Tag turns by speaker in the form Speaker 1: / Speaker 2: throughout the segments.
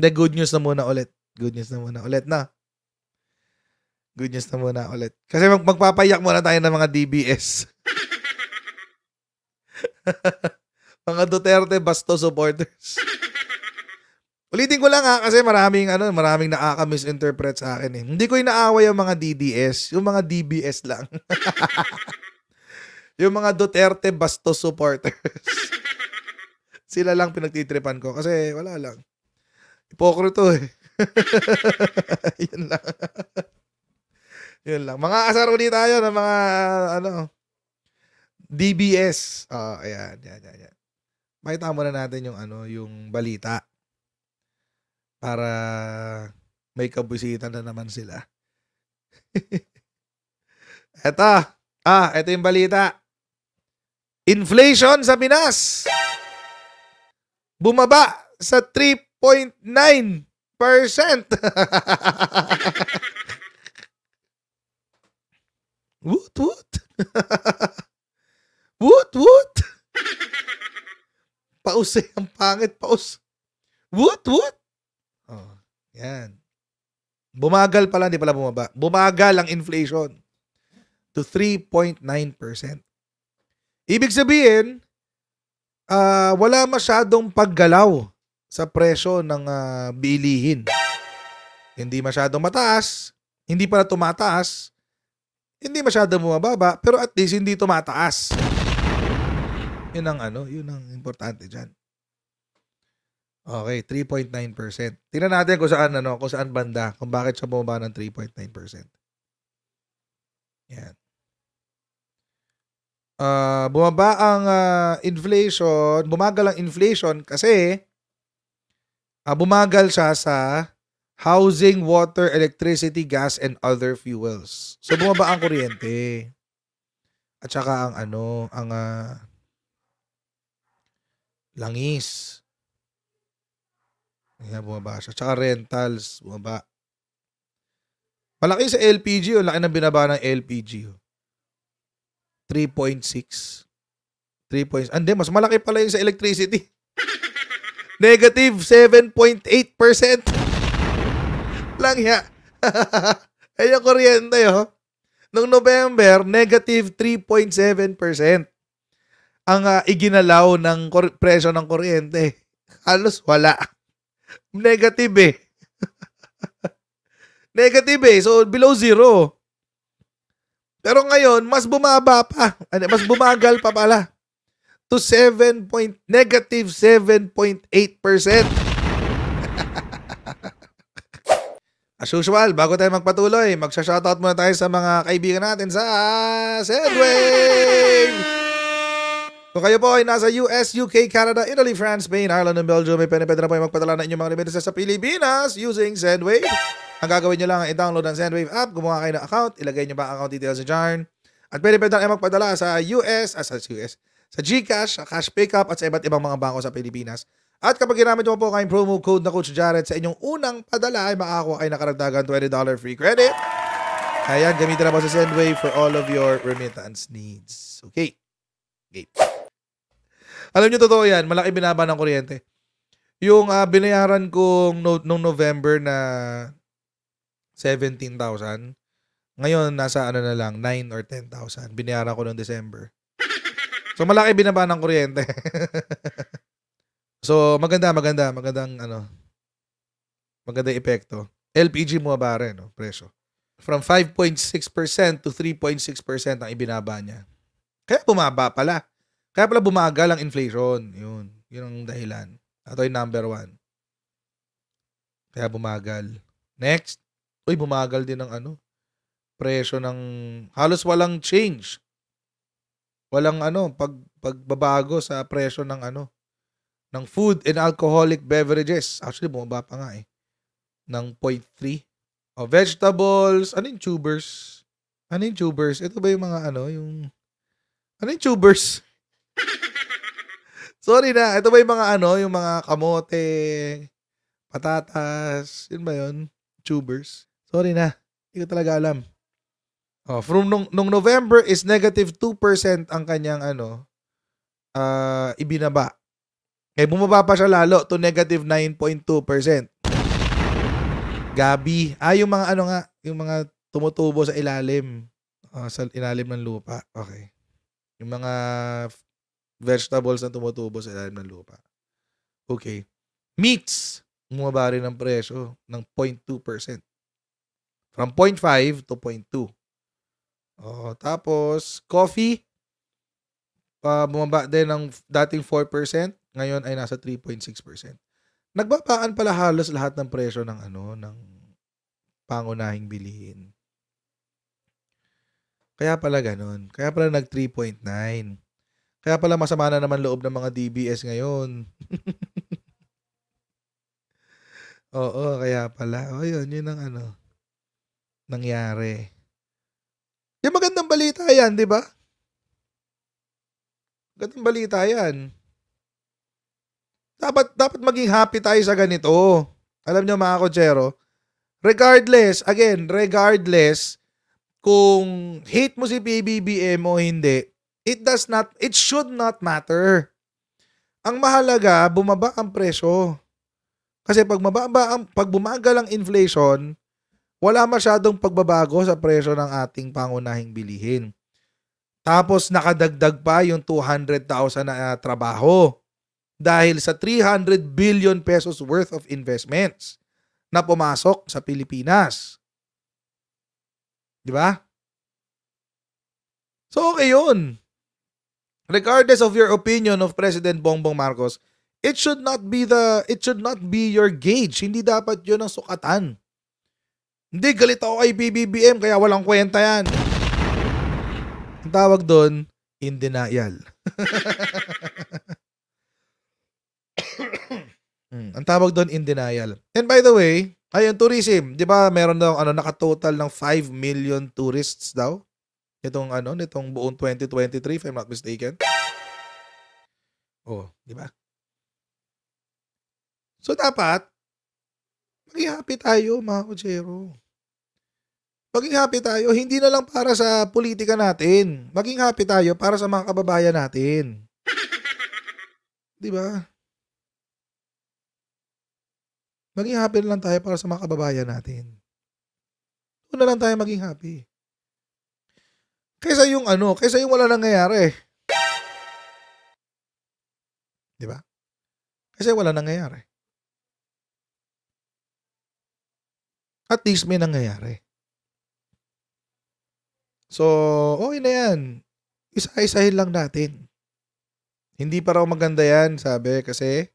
Speaker 1: Hindi, good news na muna ulit. Good news na muna ulit na. Good news na muna ulit. Kasi mag magpapayak muna tayo ng mga DBS. mga Duterte Basto supporters. Ulitin ko lang ha, kasi maraming, ano, maraming nakaka-misinterpret sa akin eh. Hindi ko inaaway yung mga DDS, yung mga DBS lang. yung mga Duterte Basto supporters. Sila lang pinagtitripan ko kasi wala lang. Ipokrito eh. Yun lang. Yun lang. Mga kasaruli tayo ng mga, ano, DBS. Oh, ah, ayan, ayan, ayan. ayan. Makita muna natin yung, ano, yung balita. Para may kabusita na naman sila. eto. Ah, ito yung balita. Inflation sa Pinas. Bumaba sa 3 woot woot. woot woot. Paus eh. Ang pangit. Paus. Woot woot. Oh, yan. Bumagal pala, hindi pala bumaba. Bumagal ang inflation to 3.9%. Ibig sabihin, uh, wala masyadong paggalaw sa presyo ng uh, bilihin. Hindi masyadong mataas, hindi pala tumataas, hindi masyadong bumababa, pero at least hindi tumataas. Yun ang ano, yun ang importante diyan. Okay, 3.9%. Tingnan natin kung saan ano, kung saan banda, kung bakit siya bumaba ng 3.9%. Yan. Uh, bumaba ang uh, inflation, bumagal ang inflation kasi uh, bumagal siya sa housing, water, electricity, gas, and other fuels. So bumaba ang kuryente. At saka ang ano, ang uh, langis. Ayan, bumaba siya. Tsaka rentals, bumaba. Malaki sa LPG, o oh. laki ng binaba ng LPG. 3.6. 3 points. Ande, mas malaki pala yung sa electricity. Negative 7.8%. lang Ay, yung kuryente, oh. Noong November, negative 3.7%. Ang uh, iginalaw ng presyo ng kuryente. Halos wala. Negative eh. negative eh. So, below zero. Pero ngayon, mas bumaba pa. Mas bumagal pa pala to 7 point, negative 7.8%. As usual, bago tayo magpatuloy, magsha-shoutout muna tayo sa mga kaibigan natin sa Sedwave! Kung kayo po ay nasa US, UK, Canada, Italy, France, Spain, Ireland, and Belgium, may pwede na po ay magpadala na inyong mga remittance sa Pilipinas using Sendwave. Ang gagawin nyo lang ay download ang Sendwave app, gumawa kayo ng account, ilagay nyo ba ang account details sa jar, at pwede pwede na ay magpadala sa US, as ah, sa US, sa GCash, Cash Pickup at sa iba't ibang mga bangko sa Pilipinas. At kapag ginamit mo po kayong promo code na Coach Jared sa inyong unang padala ay makakuha kayo nakaragdagan $20 free credit. Ayan, gamitin na po sa Sendway for all of your remittance needs. Okay. Okay. Alam niyo, totoo yan. Malaki binaba ng kuryente. Yung uh, binayaran kong no- noong November na 17,000, ngayon, nasa ano na lang, 9 or 10,000. Binayaran ko noong December. So malaki binaba ng kuryente. so maganda, maganda, magandang ano. Magandang epekto. LPG mo ba rin, no? presyo. From 5.6% to 3.6% ang ibinaba niya. Kaya bumaba pala. Kaya pala bumagal ang inflation. Yun. Yun ang dahilan. Ito yung number one. Kaya bumagal. Next. Uy, bumagal din ang ano. Presyo ng halos walang change walang ano pag pagbabago sa presyo ng ano ng food and alcoholic beverages. Actually bumaba pa nga eh ng 0.3. O vegetables, ano yung tubers? Ano yung tubers? Ito ba yung mga ano yung ano yung tubers? Sorry na, ito ba yung mga ano, yung mga kamote, patatas, yun ba yun? Tubers. Sorry na, hindi ko talaga alam. Oh, from nung, nung November is negative 2% ang kanyang ano uh, ibinaba. Kaya eh, bumaba pa siya lalo to negative 9.2%. Gabi. Ah, yung mga ano nga, yung mga tumutubo sa ilalim. Uh, sa ilalim ng lupa. Okay. Yung mga vegetables na tumutubo sa ilalim ng lupa. Okay. Meats. Bumaba rin ang presyo ng 0.2%. From 0.5 to 0.2. Oh, tapos coffee uh, bumaba din ng dating 4%, ngayon ay nasa 3.6%. Nagbabaan pala halos lahat ng presyo ng ano ng pangunahing bilihin. Kaya pala ganun. Kaya pala nag 3.9. Kaya pala masama na naman loob ng mga DBS ngayon. Oo, kaya pala. O yun, yun ang ano, nangyari. Yung magandang balita yan, di ba? Magandang balita yan. Dapat, dapat maging happy tayo sa ganito. Alam nyo mga kotsero, regardless, again, regardless, kung hate mo si PBBM o hindi, it does not, it should not matter. Ang mahalaga, bumaba ang presyo. Kasi pag mababa ang pag bumagal ang inflation, wala masyadong pagbabago sa presyo ng ating pangunahing bilihin. Tapos nakadagdag pa yung 200,000 na uh, trabaho dahil sa 300 billion pesos worth of investments na pumasok sa Pilipinas. 'Di ba? So okay 'yun. Regardless of your opinion of President Bongbong Marcos, it should not be the it should not be your gauge. Hindi dapat 'yun ang sukatan hindi, galit ako kay BBBM kaya walang kwenta yan. Ang tawag doon, in denial. hmm. Ang tawag doon, in denial. And by the way, ayun, tourism. Di ba meron daw, ano, nakatotal ng 5 million tourists daw? Itong ano, nitong buong 2023, if I'm not mistaken. Oh, di ba? So dapat, maging happy tayo mga kutsero. Maging happy tayo, hindi na lang para sa politika natin. Maging happy tayo para sa mga kababayan natin. 'Di ba? Maging happy na lang tayo para sa mga kababayan natin. Doon na lang tayo maging happy. Kaysa yung ano, kaysa yung wala nangyayari. 'Di ba? Kasi wala nangyayari. at least may nangyayari. So, okay na yan. Isa-isahin lang natin. Hindi pa raw maganda yan, sabi, kasi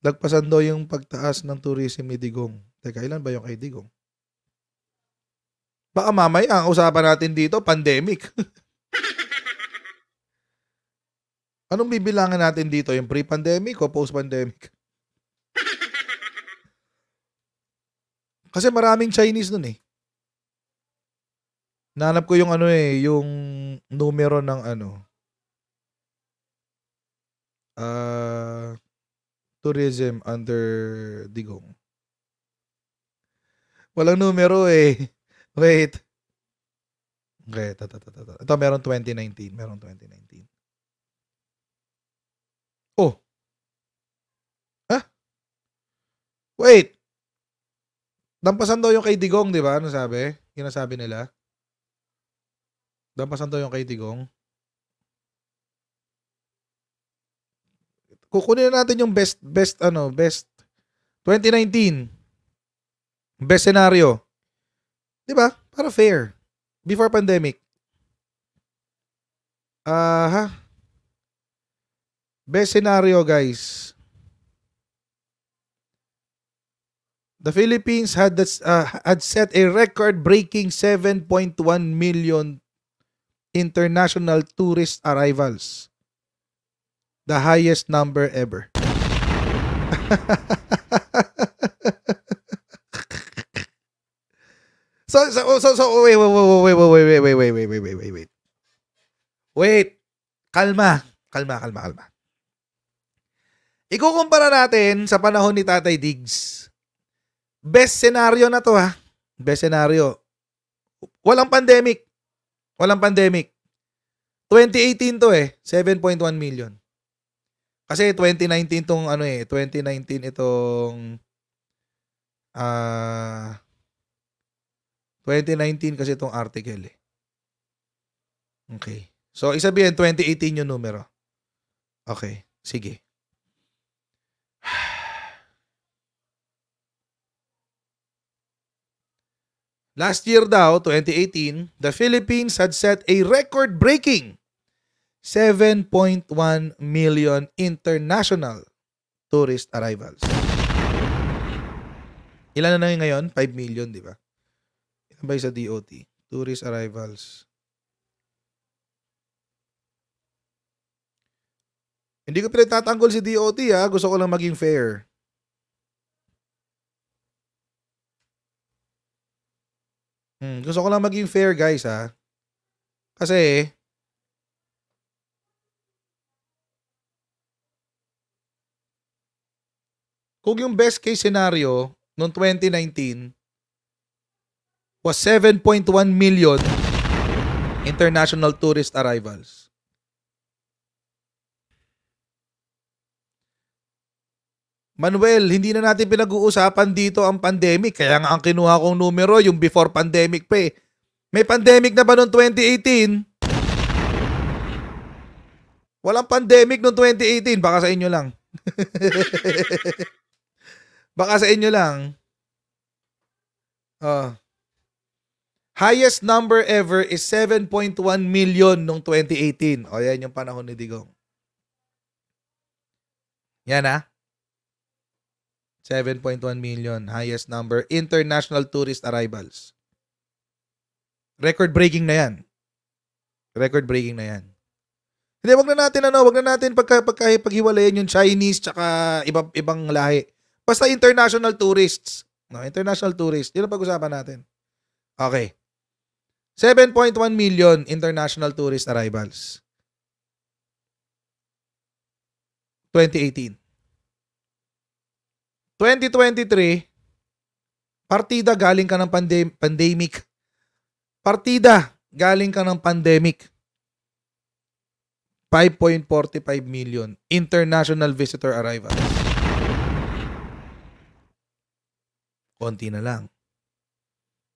Speaker 1: lagpasan daw yung pagtaas ng tourism ni Digong. Teka, ilan ba yung kay Digong? Baka mamaya, ang usapan natin dito, pandemic. Anong bibilangan natin dito? Yung pre-pandemic o post-pandemic? Kasi maraming Chinese nun eh. Nanap ko yung ano eh, yung numero ng ano. Uh, tourism under Digong. Walang numero eh. Wait. Okay, ta ta ta ta. Ito meron 2019, meron 2019. Oh. Huh? Wait. Dampasan daw yung kay Digong, di ba? Ano sabi? Yun nila. Dampasan daw yung kay Digong. Kukunin na natin yung best, best, ano, best 2019. Best scenario. Di ba? Para fair. Before pandemic. Aha. uh, Best scenario, guys. The Philippines had uh, had set a record-breaking 7.1 million international tourist arrivals. The highest number ever. so, so, so, so, wait, wait, wait, wait, wait, wait, wait, wait, wait, wait, wait, wait. Wait. Kalma. Kalma, kalma, kalma. Ikukumpara natin sa panahon ni Tatay Diggs Best scenario na to ha. Best scenario. Walang pandemic. Walang pandemic. 2018 to eh, 7.1 million. Kasi 2019 tong ano eh, 2019 itong ah uh, 2019 kasi itong article eh. Okay. So, isabihin, 2018 yung numero. Okay. Sige. Last year daw, 2018, the Philippines had set a record-breaking 7.1 million international tourist arrivals. Ilan na na ngayon? 5 million, di ba? Ilan sa DOT? Tourist arrivals. Hindi ko pinagtatanggol si DOT ha. Ah. Gusto ko lang maging fair. Hmm, gusto ko lang maging fair, guys, ha? Kasi, kung yung best case scenario noong 2019 was 7.1 million international tourist arrivals. Manuel, hindi na natin pinag-uusapan dito ang pandemic. Kaya nga ang kinuha kong numero, yung before pandemic pa eh. May pandemic na ba noong 2018? Walang pandemic noong 2018. Baka sa inyo lang. Baka sa inyo lang. Uh, highest number ever is 7.1 million noong 2018. O yan yung panahon ni Digong. Yan ah. 7.1 million, highest number. International tourist arrivals. Record-breaking na yan. Record-breaking na yan. Hindi, wag na natin ano, wag na natin pagka, pagka, paghiwalayan yung Chinese tsaka iba, ibang lahi. Basta international tourists. No, international tourists. Yun ang pag-usapan natin. Okay. 7.1 million international tourist arrivals. 2018. 2023, partida galing ka ng pandem- pandemic. Partida galing ka ng pandemic. 5.45 million international visitor arrival. Konti na lang.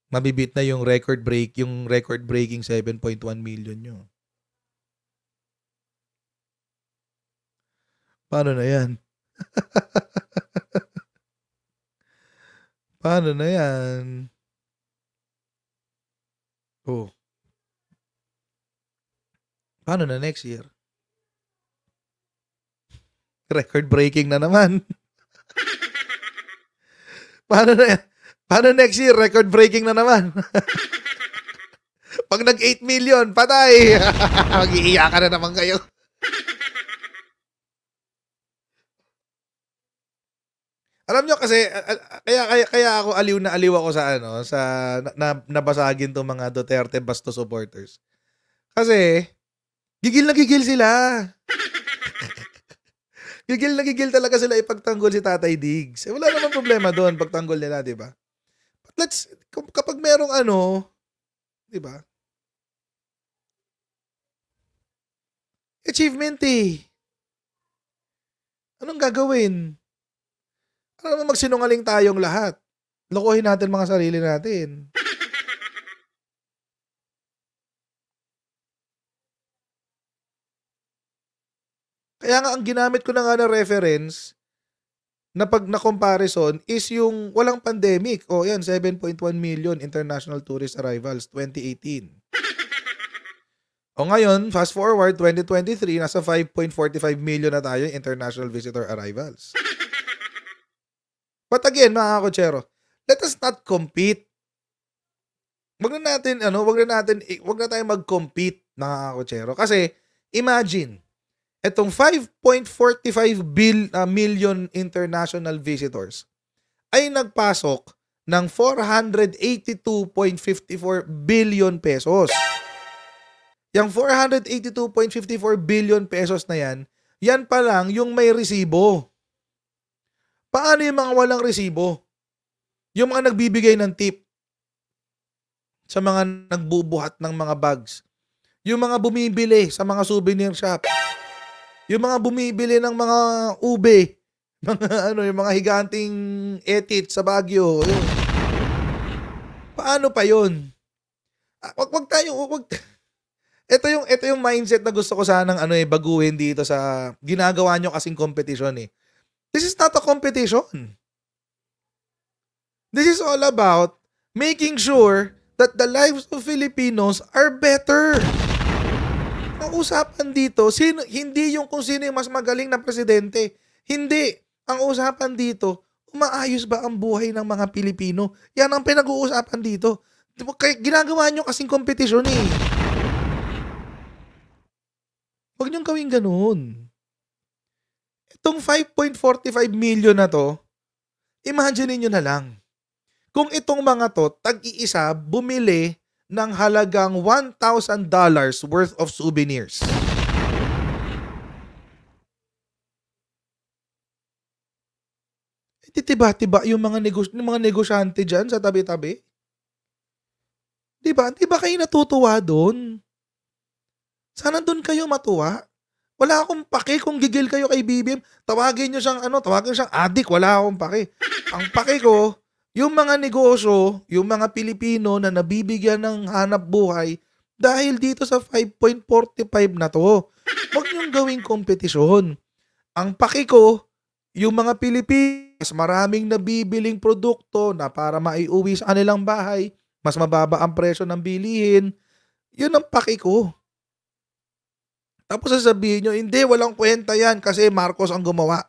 Speaker 1: Mabibit na yung record break, yung record breaking 7.1 million nyo. Paano na yan? Paano na yan? Oh. Paano na next year? Record breaking na naman. paano na yan? Paano next year? Record breaking na naman. Pag nag 8 million, patay! Mag-iiyakan na naman kayo. Alam nyo kasi, kaya, kaya, kaya ako aliw na aliw ako sa ano, sa na, nabasagin tong mga Duterte Basto supporters. Kasi, gigil na gigil sila. gigil na gigil talaga sila ipagtanggol si Tatay Diggs. Eh, wala namang problema doon pagtanggol nila, di ba? But let's, kapag merong ano, di ba? Achievement eh. Anong gagawin? Alam mo, magsinungaling tayong lahat. Lokohin natin mga sarili natin. Kaya nga, ang ginamit ko na nga na reference na pag na comparison is yung walang pandemic. O oh, yan, 7.1 million international tourist arrivals 2018. O ngayon, fast forward 2023, nasa 5.45 million na tayo international visitor arrivals. But again, mga kochero, let us not compete. Wag na natin, ano, wag na natin, wag na tayong mag-compete, mga kochero. Kasi, imagine, itong 5.45 bil, uh, million international visitors ay nagpasok ng 482.54 billion pesos. Yang 482.54 billion pesos na yan, yan pa lang yung may resibo. Paano yung mga walang resibo? Yung mga nagbibigay ng tip sa mga nagbubuhat ng mga bags. Yung mga bumibili sa mga souvenir shop. Yung mga bumibili ng mga ube. Mga ano, yung mga higanting etit sa Baguio. Yun. Paano pa yun? Ah, wag, wag tayo, wag, ito yung ito yung mindset na gusto ko sanang ano eh baguhin dito sa ginagawa nyo kasing competition eh. This is not a competition. This is all about making sure that the lives of Filipinos are better. Ang usapan dito, sino, hindi yung kung sino yung mas magaling na presidente. Hindi. Ang usapan dito, umaayos ba ang buhay ng mga Pilipino? Yan ang pinag-uusapan dito. Kaya ginagawa nyo kasing kompetisyon eh. Huwag niyong gawin ganun. Tong 5.45 million na to, imagine niyo na lang. Kung itong mga to, tag-iisa, bumili ng halagang $1,000 worth of souvenirs. Eh, titiba-tiba yung mga, negos- yung mga negosyante dyan sa tabi-tabi. Diba? ba? Di kayo natutuwa doon? Sana doon kayo matuwa. Wala akong paki kung gigil kayo kay BBM. Tawagin nyo siyang ano, tawagin siyang adik. Wala akong paki. Ang paki ko, yung mga negosyo, yung mga Pilipino na nabibigyan ng hanap buhay dahil dito sa 5.45 na to. Huwag niyong gawing kompetisyon. Ang paki ko, yung mga Pilipino, mas maraming nabibiling produkto na para maiuwi sa kanilang bahay, mas mababa ang presyo ng bilihin. Yun ang paki ko. Tapos sasabihin nyo, hindi, walang kwenta yan kasi Marcos ang gumawa.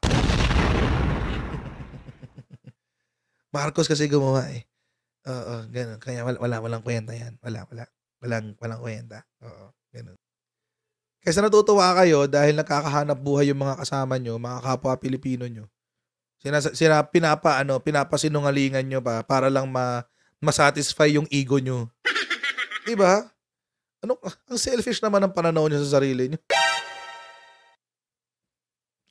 Speaker 1: Marcos kasi gumawa eh. Oo, ganun. Kaya wala, wala, walang kwenta yan. Wala, wala. Walang, walang kwenta. Oo, ganun. Kaysa natutuwa kayo dahil nakakahanap buhay yung mga kasama nyo, mga kapwa Pilipino nyo. Sina, sina, pinapa, ano, pinapasinungalingan nyo pa para lang ma, masatisfy yung ego nyo. Diba? Ano, ang selfish naman ng pananaw niya sa sarili niya.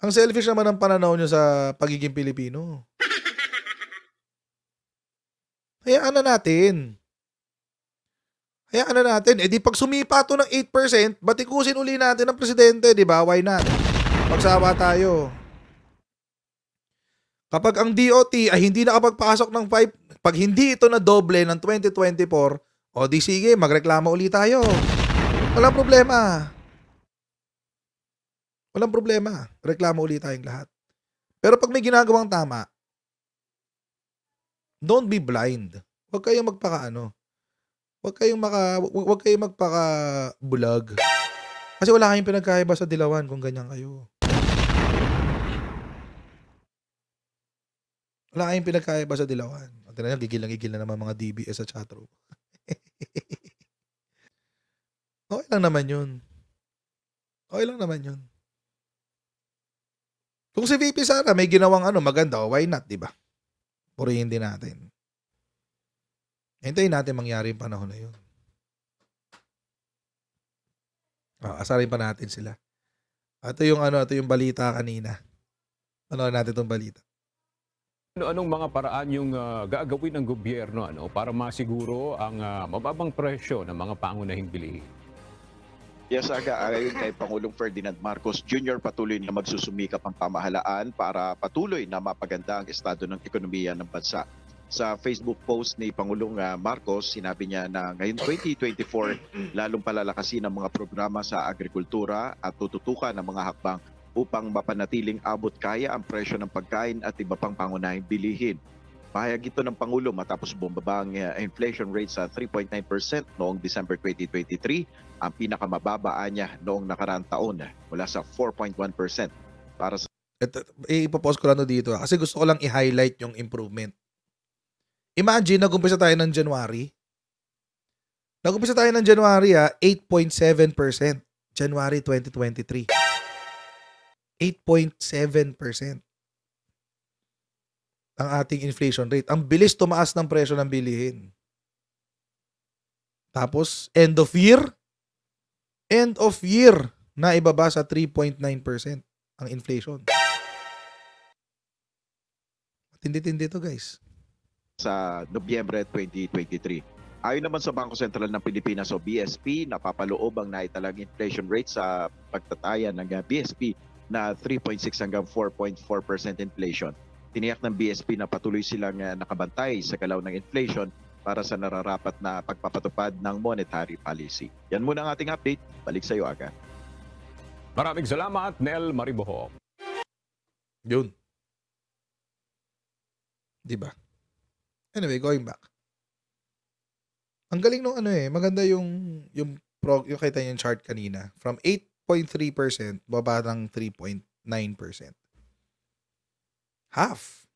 Speaker 1: Ang selfish naman ng pananaw niya sa pagiging Pilipino. Hayaan na natin. Hayaan na natin. E di pag sumipa to ng 8%, batikusin uli natin ang presidente, di ba? Why not? Pagsawa tayo. Kapag ang DOT ay hindi nakapagpasok ng 5, pag hindi ito na doble ng 2024, o di sige, magreklamo ulit tayo. Walang problema. Walang problema. Reklamo ulit tayong lahat. Pero pag may ginagawang tama, don't be blind. Huwag kayong magpakaano. Huwag kayong maka huwag kayong magpaka bulag. Kasi wala kayong pinagkaiba sa dilawan kung ganyan kayo. Wala kayong pinagkaiba sa dilawan. Tingnan niyo, gigil na gigil na naman mga DBS sa chatroom. okay lang naman yun. Okay lang naman yun. Kung si VP Sara may ginawang ano, maganda, why not, di ba? Purihin din natin. Hintayin natin mangyari yung panahon na yun. Oh, asarin pa natin sila. Ito yung ano, ito yung balita kanina. Ano natin itong balita.
Speaker 2: Ano-anong mga paraan yung uh, gagawin ng gobyerno ano para masiguro ang uh, mababang presyo ng mga pangunahing bilihin? Yes, aga, ayon kay Pangulong Ferdinand Marcos Jr. patuloy na magsusumikap ang pamahalaan para patuloy na mapaganda ang estado ng ekonomiya ng bansa. Sa Facebook post ni Pangulong ah, Marcos, sinabi niya na ngayon 2024, lalong palalakasin ang mga programa sa agrikultura at tututukan ang mga hakbang upang mapanatiling abot kaya ang presyo ng pagkain at iba pang pangunahing bilihin. Pahayag ito ng Pangulo matapos bumaba ang eh, inflation rate sa 3.9% noong December 2023, ang pinakamababa niya noong nakaraang taon eh, mula sa 4.1% para sa ito,
Speaker 1: ipopost ko lang dito kasi gusto ko lang i-highlight yung improvement. Imagine, nag-umpisa tayo ng January. Nag-umpisa tayo ng January ha, 8.7%. January 2023. 8.7% ang ating inflation rate. Ang bilis tumaas ng presyo ng bilihin. Tapos, end of year, end of year na ibaba sa 3.9% ang inflation. Tindi-tindi to guys.
Speaker 2: Sa Nobyembre 2023. Ayon naman sa Bangko Sentral ng Pilipinas o BSP, napapaloob ang naitalang inflation rate sa pagtataya ng ah, BSP na 3.6 hanggang 4.4% inflation. Tiniyak ng BSP na patuloy silang eh, nakabantay sa galaw ng inflation para sa nararapat na pagpapatupad ng monetary policy. Yan muna ang ating update. Balik sa iyo, Aga. Maraming salamat, Nel Mariboho. Yun. Diba?
Speaker 1: Anyway, going back. Ang galing nung ano eh, maganda yung yung prog, yung kita yung chart kanina. From 8 0.3%, baba ng 3.9%. Half.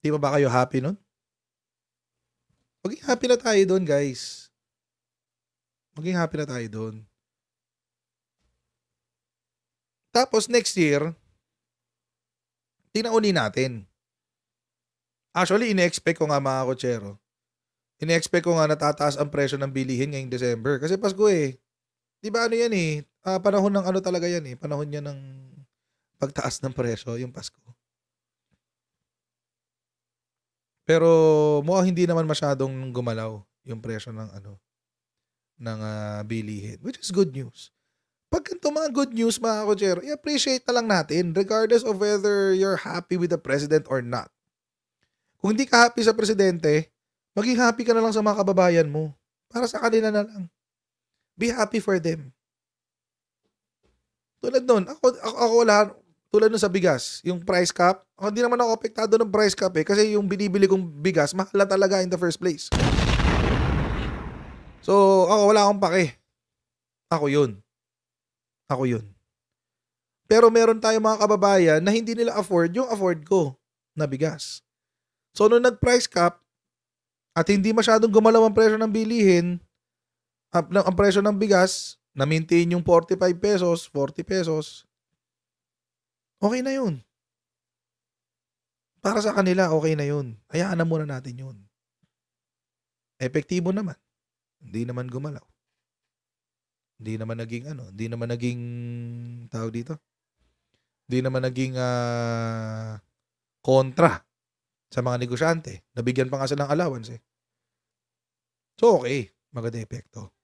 Speaker 1: Di ba ba kayo happy nun? Maging happy na tayo doon, guys. Maging happy na tayo doon. Tapos next year, tinaunin natin. Actually, ine-expect ko nga mga kutsero in expect ko nga natataas ang presyo ng bilihin ngayong December. Kasi Pasko eh. Di ba ano yan eh? Uh, panahon ng ano talaga yan eh. Panahon niya ng pagtaas ng presyo, yung Pasko. Pero mukhang hindi naman masyadong gumalaw yung presyo ng ano ng uh, bilihin. Which is good news. Pag ganito mga good news mga kochero, i-appreciate na lang natin regardless of whether you're happy with the president or not. Kung hindi ka happy sa presidente, Maging happy ka na lang sa mga kababayan mo. Para sa kanila na lang. Be happy for them. Tulad nun, ako, ako, ako wala, tulad nun sa bigas, yung price cap, hindi naman ako apektado ng price cap eh, kasi yung binibili kong bigas, mahal talaga in the first place. So, ako wala akong pake. Ako yun. Ako yun. Pero meron tayong mga kababayan na hindi nila afford yung afford ko na bigas. So, nung nag-price cap, at hindi masyadong gumalaw ang presyo ng bilihin, ang, ang presyo ng bigas, na-maintain yung 45 pesos, 40 pesos, okay na yun. Para sa kanila, okay na yun. Hayaan na muna natin yun. Epektibo naman. Hindi naman gumalaw. Hindi naman naging ano, hindi naman naging tao dito. Hindi naman naging uh, kontra sa mga negosyante. Nabigyan pa nga sila ng allowance eh. So okay, maganda epekto.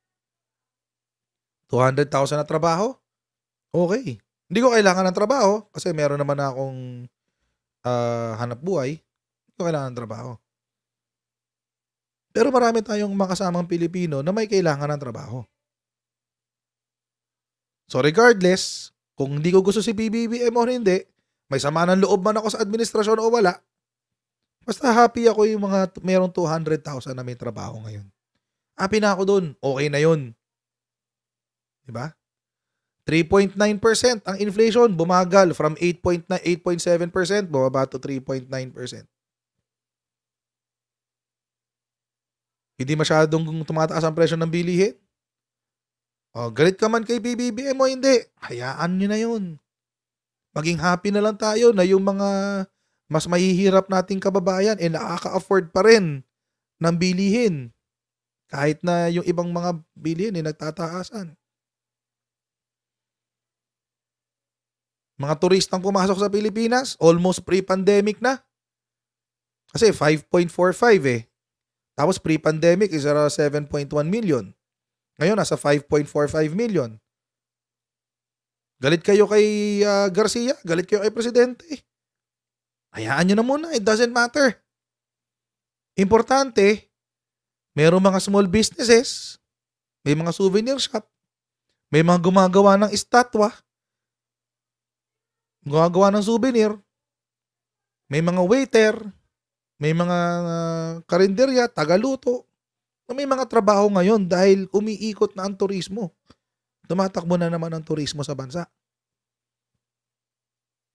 Speaker 1: 200,000 na trabaho? Okay. Hindi ko kailangan ng trabaho kasi meron naman akong uh, hanap buhay. Hindi ko kailangan ng trabaho. Pero marami tayong makasamang Pilipino na may kailangan ng trabaho. So regardless, kung hindi ko gusto si BBBM o hindi, may sama ng loob man ako sa administrasyon o wala, Basta happy ako yung mga merong 200,000 na may trabaho ngayon. Happy na ako doon. Okay na yun. Di ba? 3.9% ang inflation bumagal from 8.7% bumaba to 3.9%. Hindi masyadong tumataas ang presyo ng bilihin. O, oh, galit ka man kay PBBM o hindi, hayaan nyo na yun. Maging happy na lang tayo na yung mga mas mahihirap nating kababayan eh nakaka-afford pa rin ng bilihin. Kahit na yung ibang mga bilihin eh nagtataasan. Mga turistang pumasok sa Pilipinas, almost pre-pandemic na. Kasi 5.45 eh. Tapos pre-pandemic is around 7.1 million. Ngayon nasa 5.45 million. Galit kayo kay uh, Garcia, galit kayo kay presidente. Hayaan nyo na muna. It doesn't matter. Importante, merong mga small businesses, may mga souvenir shop, may mga gumagawa ng estatwa, gumagawa ng souvenir, may mga waiter, may mga ah, karinderya, tagaluto, may mga trabaho ngayon dahil umiikot na ang turismo. Tumatakbo na naman ang turismo sa bansa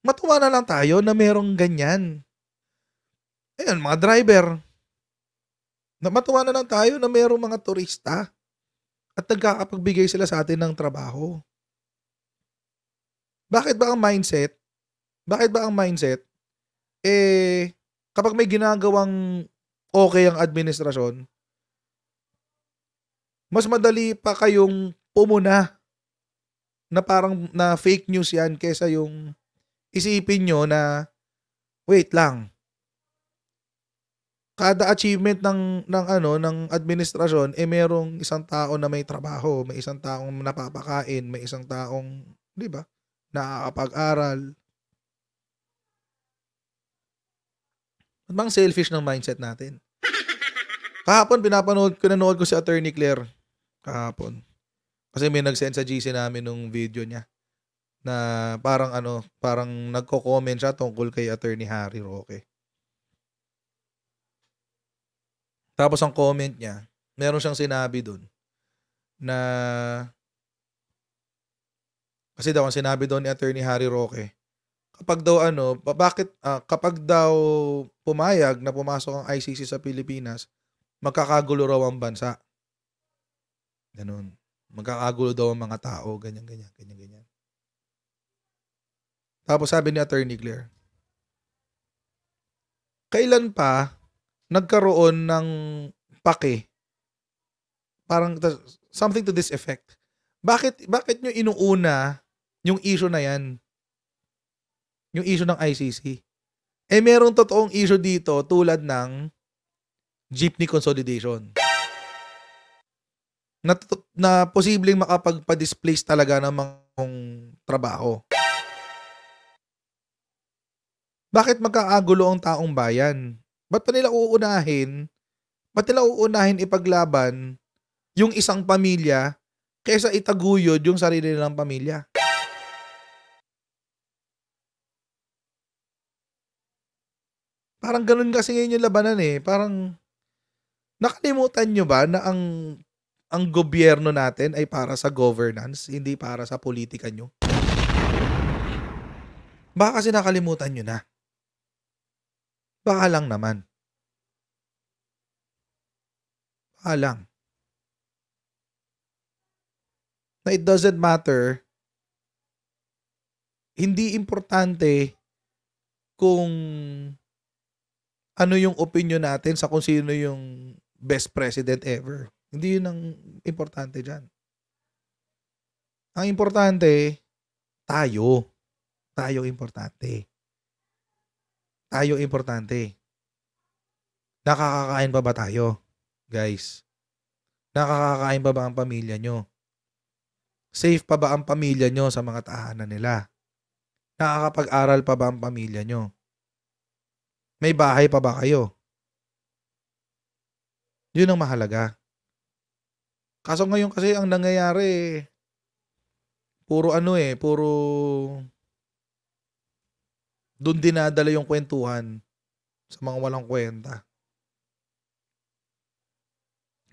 Speaker 1: matuwa na lang tayo na merong ganyan. Ayun, mga driver. Na matuwa na lang tayo na merong mga turista at nagkakapagbigay sila sa atin ng trabaho. Bakit ba ang mindset? Bakit ba ang mindset? Eh, kapag may ginagawang okay ang administrasyon, mas madali pa kayong pumuna na parang na fake news yan kaysa yung isipin nyo na, wait lang, kada achievement ng ng ano ng administrasyon eh merong isang tao na may trabaho, may isang taong napapakain, may isang taong, 'di ba? Nakakapag-aral. At ano bang selfish ng mindset natin. Kahapon pinapanood ko nanood ko si Attorney Claire kahapon. Kasi may nag-send sa GC namin nung video niya na parang ano, parang nagko-comment siya tungkol kay Attorney Harry Roque. Tapos ang comment niya, meron siyang sinabi doon na kasi daw ang sinabi doon ni Attorney Harry Roque, kapag daw ano, bakit uh, kapag daw pumayag na pumasok ang ICC sa Pilipinas, magkakagulo raw ang bansa. Ganun. Magkakagulo daw ang mga tao, ganyan ganyan, ganyan ganyan. Tapos sabi ni Attorney Claire, kailan pa nagkaroon ng pake? Parang something to this effect. Bakit bakit niyo inuuna yung issue na 'yan? Yung issue ng ICC. Eh merong totoong issue dito tulad ng jeepney consolidation. Na, na posibleng makapagpa-displace talaga ng mga trabaho. Bakit magkakagulo ang taong bayan? Ba't pa nila uunahin? Ba't nila uunahin ipaglaban yung isang pamilya kaysa itaguyod yung sarili nilang pamilya? Parang ganun kasi ngayon yung labanan eh. Parang nakalimutan nyo ba na ang ang gobyerno natin ay para sa governance, hindi para sa politika nyo? Baka kasi nakalimutan nyo na. Baka lang naman. Baka lang. Na it doesn't matter. Hindi importante kung ano yung opinion natin sa kung sino yung best president ever. Hindi yun ang importante dyan. Ang importante, tayo. Tayo importante tayo importante. Nakakakain pa ba tayo, guys? Nakakakain pa ba ang pamilya nyo? Safe pa ba ang pamilya nyo sa mga tahanan nila? Nakakapag-aral pa ba ang pamilya nyo? May bahay pa ba kayo? Yun ang mahalaga. Kaso ngayon kasi ang nangyayari, puro ano eh, puro doon dinadala yung kwentuhan sa mga walang kwenta.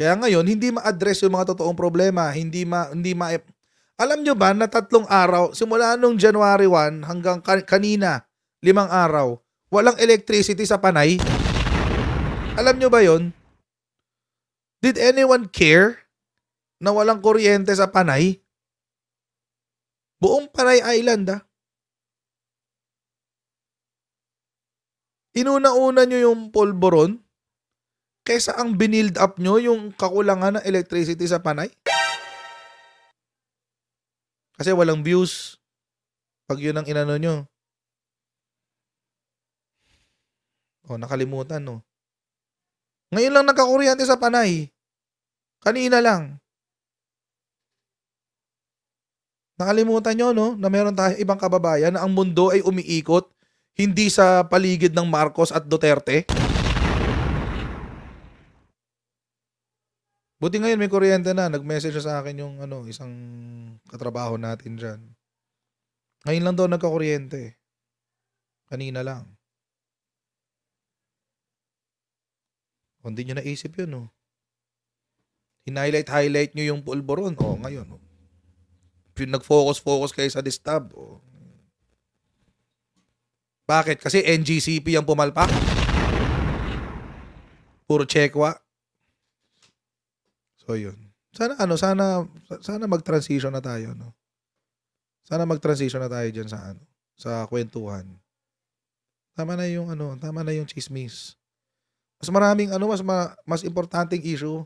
Speaker 1: Kaya ngayon, hindi ma-address yung mga totoong problema, hindi ma hindi ma Alam nyo ba na tatlong araw, simula nung January 1 hanggang kanina, limang araw, walang electricity sa Panay? Alam nyo ba yon? Did anyone care na walang kuryente sa Panay? Buong Panay Island ah. inuna-una nyo yung polboron kaysa ang binild up nyo yung kakulangan ng electricity sa Panay? Kasi walang views pag yun ang inano nyo. O, oh, nakalimutan, no? Ngayon lang nagkakuryente sa Panay. Kanina lang. Nakalimutan nyo, no, na meron tayong ibang kababayan na ang mundo ay umiikot hindi sa paligid ng Marcos at Duterte? Buti ngayon may kuryente na. Nag-message sa akin yung ano, isang katrabaho natin diyan. Ngayon lang daw nagkakuryente. Kanina lang. Kung di nyo naisip yun, oh. Hinighlight-highlight nyo yung pulboron. Oh, ngayon. Oh. Nag-focus-focus kayo sa distab. Oh. Bakit? Kasi NGCP ang pumalpak. Puro chekwa. So yun. Sana ano, sana sana mag-transition na tayo, no. Sana mag-transition na tayo diyan sa ano, sa kwentuhan. Tama na yung ano, tama na yung chismis. Mas maraming ano, mas ma, mas importanteng issue.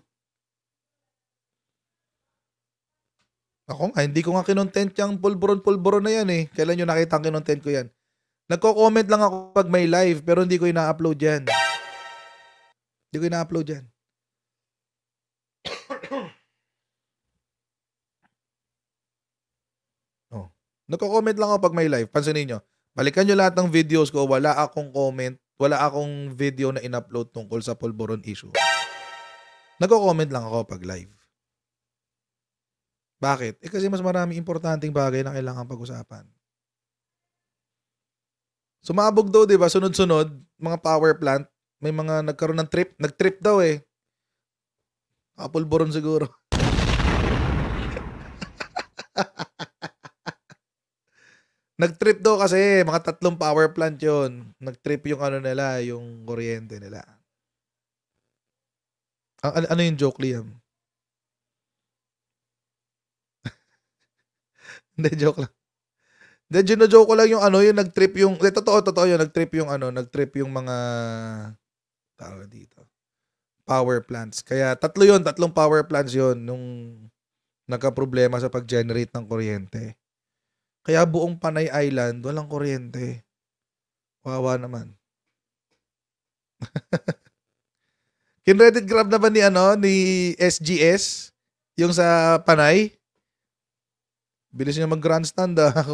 Speaker 1: Ako nga, hindi ko nga kinontent yung pulburon-pulburon na yan eh. Kailan nyo nakita ang kinontent ko yan? Nagko-comment lang ako pag may live pero hindi ko ina-upload yan. Hindi ko ina-upload yan. oh. Nagko-comment lang ako pag may live. Pansinin niyo. Balikan niyo lahat ng videos ko. Wala akong comment. Wala akong video na in-upload tungkol sa polboron issue. Nagko-comment lang ako pag live. Bakit? Eh kasi mas marami importanteng bagay na kailangan pag-usapan. Sumabog daw, di ba? Sunod-sunod, mga power plant. May mga nagkaroon ng trip. Nag-trip daw eh. Kapulboron siguro. Nag-trip daw kasi, mga tatlong power plant yon Nag-trip yung ano nila, yung kuryente nila. Ano, ano yung joke, Liam? Hindi, joke lang. Then, gino-joke ko lang yung ano, yung nag-trip yung, eh, totoo, totoo yung nag-trip yung ano, nag-trip yung mga, tawag dito, power plants. Kaya, tatlo yun, tatlong power plants yun, nung nagka-problema sa pag-generate ng kuryente. Kaya buong Panay Island, walang kuryente. Wawa naman. Kinredit grab na ba ni ano, ni SGS? Yung sa Panay? Bilis niya mag-grandstand ah.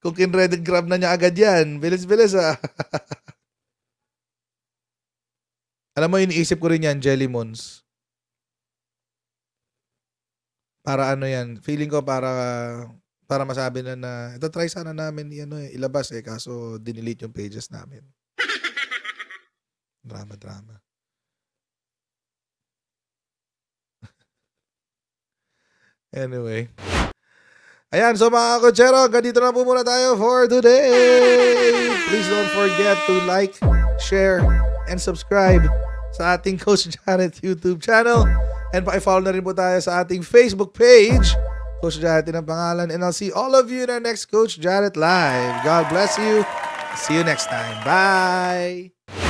Speaker 1: Kung kinred grab na niya agad yan, bilis-bilis ah. Alam mo, iniisip ko rin yan, Jelly Moons. Para ano yan, feeling ko para para masabi na na, ito try sana namin ano, ilabas eh, kaso dinelete yung pages namin. Drama, drama. Anyway. Ayan, so mga kotsero, ganito na po muna tayo for today. Please don't forget to like, share, and subscribe sa ating Coach Janet YouTube channel. And pa-follow na rin po tayo sa ating Facebook page, Coach Janet din ang pangalan. And I'll see all of you in our next Coach Janet Live. God bless you. See you next time. Bye!